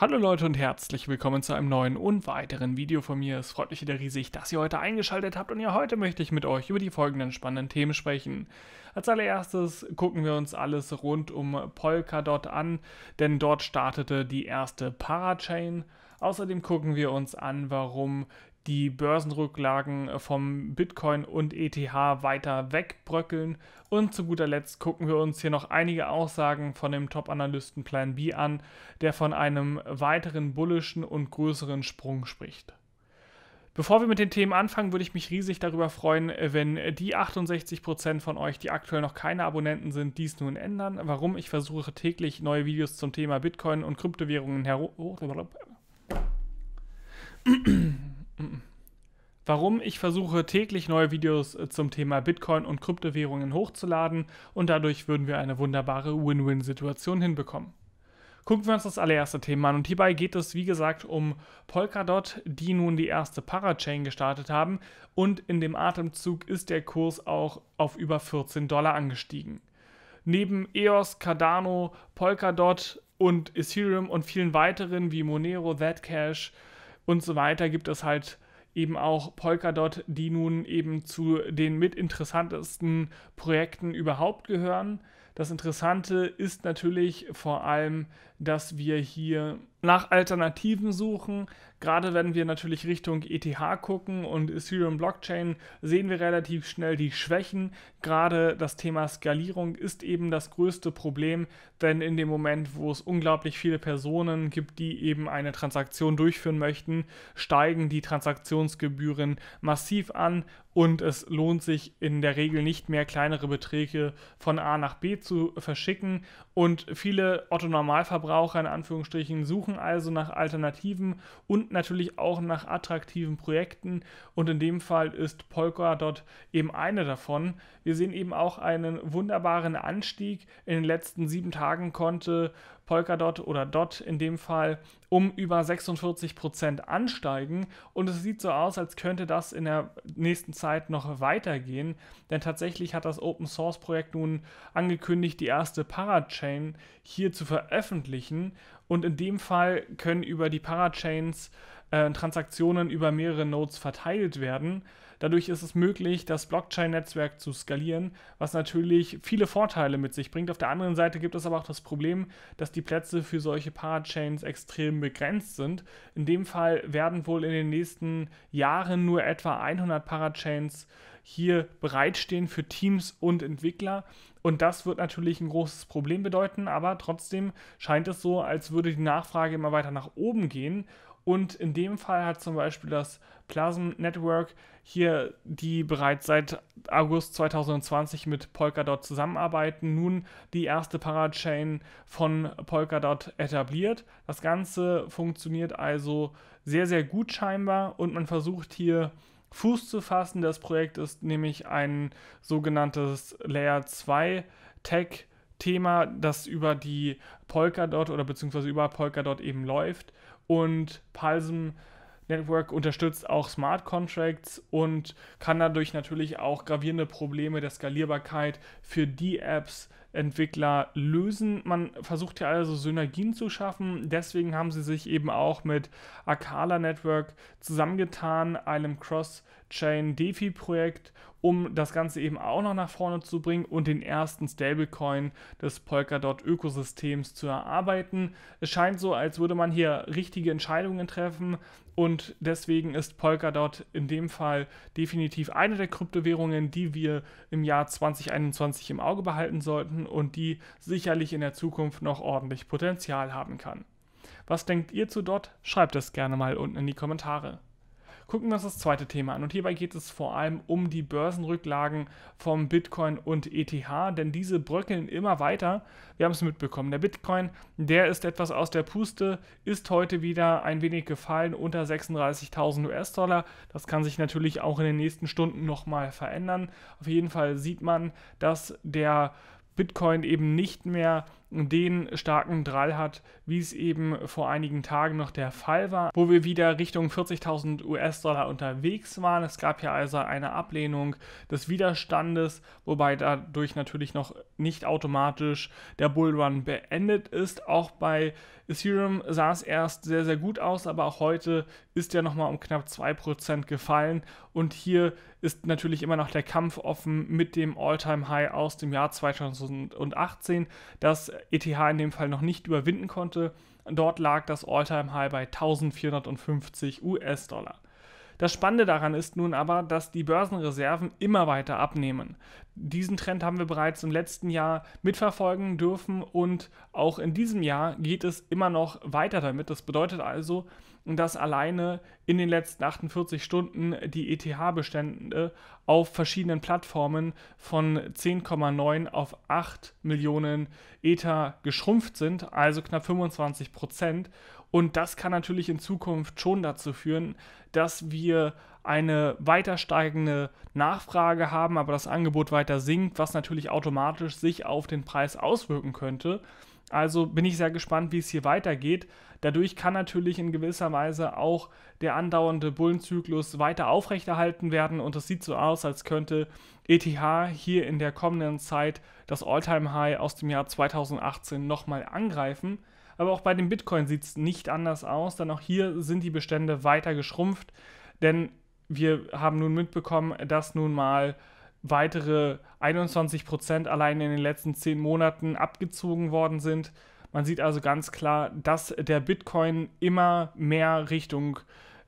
Hallo Leute und herzlich willkommen zu einem neuen und weiteren Video von mir. Es freut mich wieder riesig, dass ihr heute eingeschaltet habt und ja, heute möchte ich mit euch über die folgenden spannenden Themen sprechen. Als allererstes gucken wir uns alles rund um Polkadot an, denn dort startete die erste Parachain. Außerdem gucken wir uns an, warum die Börsenrücklagen äh, vom Bitcoin und ETH weiter wegbröckeln. Und zu guter Letzt gucken wir uns hier noch einige Aussagen von dem Top-Analysten Plan B an, der von einem weiteren bullischen und größeren Sprung spricht. Bevor wir mit den Themen anfangen, würde ich mich riesig darüber freuen, wenn die 68% von euch, die aktuell noch keine Abonnenten sind, dies nun ändern. Warum? Ich versuche täglich neue Videos zum Thema Bitcoin und Kryptowährungen herum. Warum ich versuche täglich neue Videos äh, zum Thema Bitcoin und Kryptowährungen hochzuladen und dadurch würden wir eine wunderbare Win-Win-Situation hinbekommen. Gucken wir uns das allererste Thema an und hierbei geht es wie gesagt um Polkadot, die nun die erste Parachain gestartet haben und in dem Atemzug ist der Kurs auch auf über 14 Dollar angestiegen. Neben EOS, Cardano, Polkadot und Ethereum und vielen weiteren wie Monero, Zcash, und so weiter gibt es halt eben auch Polkadot, die nun eben zu den mit interessantesten Projekten überhaupt gehören. Das Interessante ist natürlich vor allem, dass wir hier nach Alternativen suchen. Gerade wenn wir natürlich Richtung ETH gucken und Ethereum Blockchain, sehen wir relativ schnell die Schwächen. Gerade das Thema Skalierung ist eben das größte Problem, denn in dem Moment, wo es unglaublich viele Personen gibt, die eben eine Transaktion durchführen möchten, steigen die Transaktionsgebühren massiv an und es lohnt sich in der Regel nicht mehr kleinere Beträge von A nach B zu verschicken und viele Otto Normalverbraucher in Anführungsstrichen suchen suchen also nach Alternativen und natürlich auch nach attraktiven Projekten und in dem Fall ist Polkadot eben eine davon. Wir sehen eben auch einen wunderbaren Anstieg. In den letzten sieben Tagen konnte Polkadot oder Dot in dem Fall um über 46% Prozent ansteigen und es sieht so aus, als könnte das in der nächsten Zeit noch weitergehen, denn tatsächlich hat das Open Source Projekt nun angekündigt, die erste Parachain hier zu veröffentlichen und in dem Fall können über die Parachains äh, Transaktionen über mehrere Nodes verteilt werden. Dadurch ist es möglich, das Blockchain-Netzwerk zu skalieren, was natürlich viele Vorteile mit sich bringt. Auf der anderen Seite gibt es aber auch das Problem, dass die Plätze für solche Parachains extrem begrenzt sind. In dem Fall werden wohl in den nächsten Jahren nur etwa 100 Parachains hier bereitstehen für Teams und Entwickler. Und das wird natürlich ein großes Problem bedeuten, aber trotzdem scheint es so, als würde die Nachfrage immer weiter nach oben gehen. Und in dem Fall hat zum Beispiel das Plasm Network hier, die bereits seit August 2020 mit Polkadot zusammenarbeiten, nun die erste Parachain von Polkadot etabliert. Das Ganze funktioniert also sehr, sehr gut scheinbar und man versucht hier Fuß zu fassen. Das Projekt ist nämlich ein sogenanntes Layer 2 Tech Thema, das über die Polkadot oder beziehungsweise über Polkadot eben läuft und Palsm Network unterstützt auch Smart Contracts und kann dadurch natürlich auch gravierende Probleme der Skalierbarkeit für die Apps Entwickler lösen. Man versucht ja also Synergien zu schaffen. Deswegen haben sie sich eben auch mit Akala Network zusammengetan, einem Cross-Chain-DeFi-Projekt, um das Ganze eben auch noch nach vorne zu bringen und den ersten Stablecoin des Polkadot-Ökosystems zu erarbeiten. Es scheint so, als würde man hier richtige Entscheidungen treffen. Und deswegen ist Polkadot in dem Fall definitiv eine der Kryptowährungen, die wir im Jahr 2021 im Auge behalten sollten vorhanden und die sicherlich in der Zukunft noch ordentlich Potenzial haben kann. Was denkt ihr zu Dot? Schreibt es gerne mal unten in die Kommentare. Gucken wir uns das zweite Thema an und hierbei geht es vor allem um die Börsenrücklagen vom Bitcoin und ETH, denn diese bröckeln immer weiter. Wir haben es mitbekommen, der Bitcoin, der ist etwas aus der Puste, ist heute wieder ein wenig gefallen unter 36.000 US-Dollar. Das kann sich natürlich auch in den nächsten Stunden nochmal verändern. Auf jeden Fall sieht man, dass der Bitcoin eben nicht mehr den starken Drall hat, wie es eben vor einigen Tagen noch der Fall war, wo wir wieder Richtung 40.000 US-Dollar unterwegs waren. Es gab ja also eine Ablehnung des Widerstandes, wobei dadurch natürlich noch nicht automatisch der Bullrun beendet ist. Auch bei Ethereum sah es erst sehr, sehr gut aus, aber auch heute ist ja nochmal um knapp 2% gefallen. Und hier ist natürlich immer noch der Kampf offen mit dem All-Time-High aus dem Jahr 2018, das ETH in dem Fall noch nicht überwinden konnte. Dort lag das All-Time-High bei 1450 US-Dollar. Das Spannende daran ist nun aber, dass die Börsenreserven immer weiter abnehmen. Diesen Trend haben wir bereits im letzten Jahr mitverfolgen dürfen und auch in diesem Jahr geht es immer noch weiter damit. Das bedeutet also, dass alleine in den letzten 48 Stunden die ETH-Bestände auf verschiedenen Plattformen von 10,9 auf 8 Millionen Ether geschrumpft sind, also knapp 25 Prozent. Und das kann natürlich in Zukunft schon dazu führen, dass wir eine weiter steigende Nachfrage haben, aber das Angebot weiter sinkt, was natürlich automatisch sich auf den Preis auswirken könnte. Also bin ich sehr gespannt, wie es hier weitergeht. Dadurch kann natürlich in gewisser Weise auch der andauernde Bullenzyklus weiter aufrechterhalten werden und es sieht so aus, als könnte ETH hier in der kommenden Zeit das All-Time-High aus dem Jahr 2018 nochmal angreifen. Aber auch bei dem Bitcoin sieht es nicht anders aus, denn auch hier sind die Bestände weiter geschrumpft, denn wir haben nun mitbekommen, dass nun mal weitere 21 Prozent allein in den letzten zehn Monaten abgezogen worden sind. Man sieht also ganz klar, dass der Bitcoin immer mehr Richtung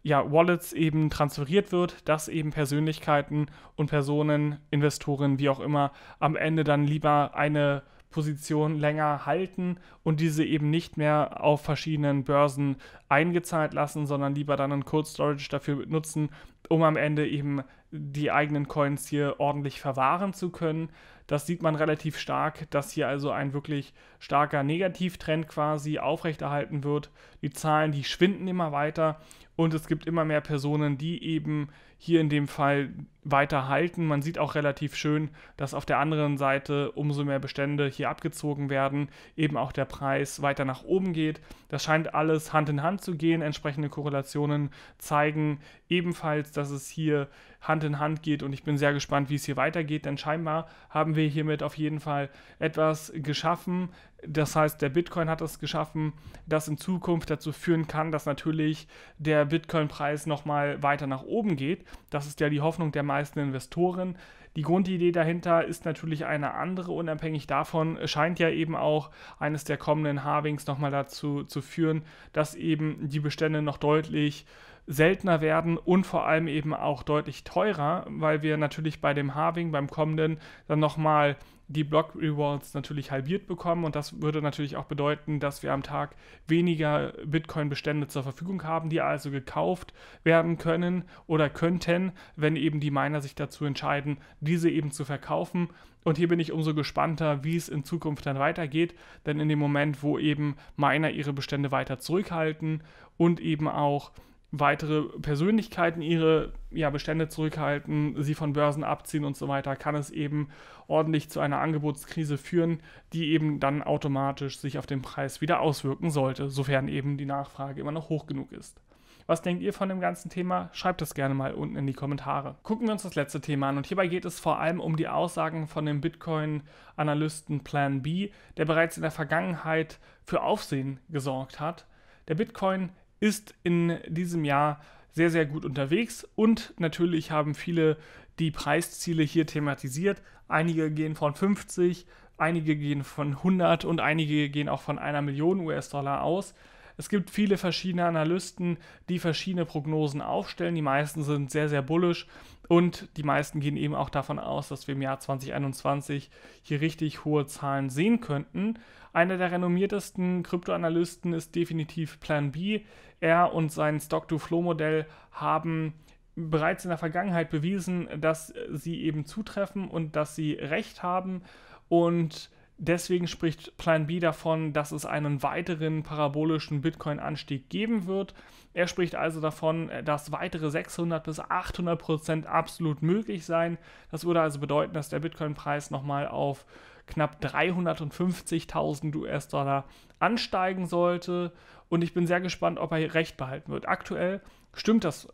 ja, Wallets eben transferiert wird, dass eben Persönlichkeiten und Personen, Investoren, wie auch immer, am Ende dann lieber eine Position länger halten und diese eben nicht mehr auf verschiedenen Börsen eingezahlt lassen, sondern lieber dann einen Cold Storage dafür nutzen, um am Ende eben die eigenen Coins hier ordentlich verwahren zu können. Das sieht man relativ stark, dass hier also ein wirklich starker Negativtrend quasi aufrechterhalten wird. Die Zahlen, die schwinden immer weiter und es gibt immer mehr Personen, die eben hier in dem Fall weiter halten. Man sieht auch relativ schön, dass auf der anderen Seite umso mehr Bestände hier abgezogen werden, eben auch der Preis weiter nach oben geht. Das scheint alles Hand in Hand zu gehen. Entsprechende Korrelationen zeigen ebenfalls, dass es hier Hand in Hand geht und ich bin sehr gespannt, wie es hier weitergeht, denn scheinbar haben wir hiermit auf jeden Fall etwas geschaffen. Das heißt, der Bitcoin hat es geschaffen, das in Zukunft dazu führen kann, dass natürlich der Bitcoin-Preis nochmal weiter nach oben geht. Das ist ja die Hoffnung der meisten Investoren. Die Grundidee dahinter ist natürlich eine andere. Unabhängig davon scheint ja eben auch eines der kommenden Harvings nochmal dazu zu führen, dass eben die Bestände noch deutlich seltener werden und vor allem eben auch deutlich teurer, weil wir natürlich bei dem Harving, beim kommenden, dann nochmal die Block Rewards natürlich halbiert bekommen und das würde natürlich auch bedeuten, dass wir am Tag weniger Bitcoin-Bestände zur Verfügung haben, die also gekauft werden können oder könnten, wenn eben die Miner sich dazu entscheiden, diese eben zu verkaufen. Und hier bin ich umso gespannter, wie es in Zukunft dann weitergeht, denn in dem Moment, wo eben Miner ihre Bestände weiter zurückhalten und eben auch weitere Persönlichkeiten ihre ja, Bestände zurückhalten, sie von Börsen abziehen und so weiter, kann es eben ordentlich zu einer Angebotskrise führen, die eben dann automatisch sich auf den Preis wieder auswirken sollte, sofern eben die Nachfrage immer noch hoch genug ist. Was denkt ihr von dem ganzen Thema? Schreibt es gerne mal unten in die Kommentare. Gucken wir uns das letzte Thema an und hierbei geht es vor allem um die Aussagen von dem Bitcoin-Analysten Plan B, der bereits in der Vergangenheit für Aufsehen gesorgt hat. Der Bitcoin ist in diesem Jahr sehr, sehr gut unterwegs und natürlich haben viele die Preisziele hier thematisiert. Einige gehen von 50, einige gehen von 100 und einige gehen auch von einer Million US-Dollar aus. Es gibt viele verschiedene Analysten, die verschiedene Prognosen aufstellen. Die meisten sind sehr, sehr bullisch und die meisten gehen eben auch davon aus, dass wir im Jahr 2021 hier richtig hohe Zahlen sehen könnten. Einer der renommiertesten Kryptoanalysten ist definitiv Plan B. Er und sein Stock-to-Flow-Modell haben bereits in der Vergangenheit bewiesen, dass sie eben zutreffen und dass sie recht haben. Und Deswegen spricht Plan B davon, dass es einen weiteren parabolischen Bitcoin-Anstieg geben wird. Er spricht also davon, äh, dass weitere 600 bis 800 Prozent absolut möglich seien. Das würde also bedeuten, dass der Bitcoin-Preis nochmal auf knapp 350.000 US-Dollar ansteigen sollte. Und ich bin sehr gespannt, ob er recht behalten wird. Aktuell stimmt das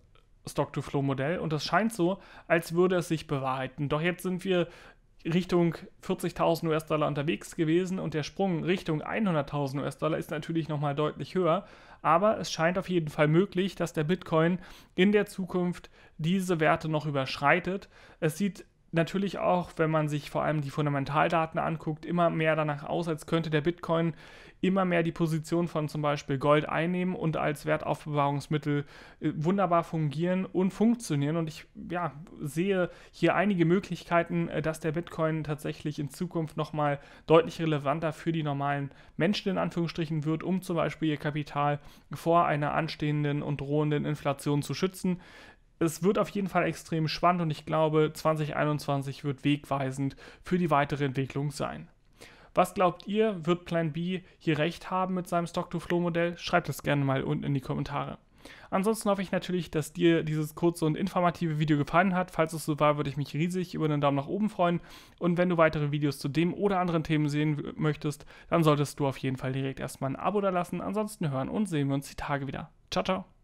Stock-to-Flow-Modell und das scheint so, als würde es sich bewahrheiten. Doch jetzt sind wir Richtung 40.000 US-Dollar unterwegs gewesen und der Sprung Richtung 100.000 US-Dollar ist natürlich nochmal deutlich höher. Aber es scheint auf jeden Fall möglich, dass der Bitcoin in der Zukunft diese Werte noch überschreitet. Es sieht natürlich auch, wenn man sich vor allem die Fundamentaldaten anguckt, immer mehr danach aus, als könnte der Bitcoin immer mehr die Position von zum Beispiel Gold einnehmen und als Wertaufbewahrungsmittel äh, wunderbar fungieren und funktionieren. Und ich ja, sehe hier einige Möglichkeiten, äh, dass der Bitcoin tatsächlich in Zukunft nochmal deutlich relevanter für die normalen Menschen in Anführungsstrichen wird, um zum Beispiel ihr Kapital vor einer anstehenden und drohenden Inflation zu schützen es wird auf jeden Fall extrem spannend und ich glaube, 2021 wird wegweisend für die weitere Entwicklung sein. Was glaubt ihr, wird Plan B hier recht haben mit seinem Stock-to-Flow-Modell? Schreibt es gerne mal unten in die Kommentare. Ansonsten hoffe ich natürlich, dass dir dieses kurze und informative Video gefallen hat. Falls es so war, würde ich mich riesig über einen Daumen nach oben freuen. Und wenn du weitere Videos zu dem oder anderen Themen sehen möchtest, dann solltest du auf jeden Fall direkt erstmal ein Abo da lassen. Ansonsten hören und sehen wir uns die Tage wieder. Ciao, ciao.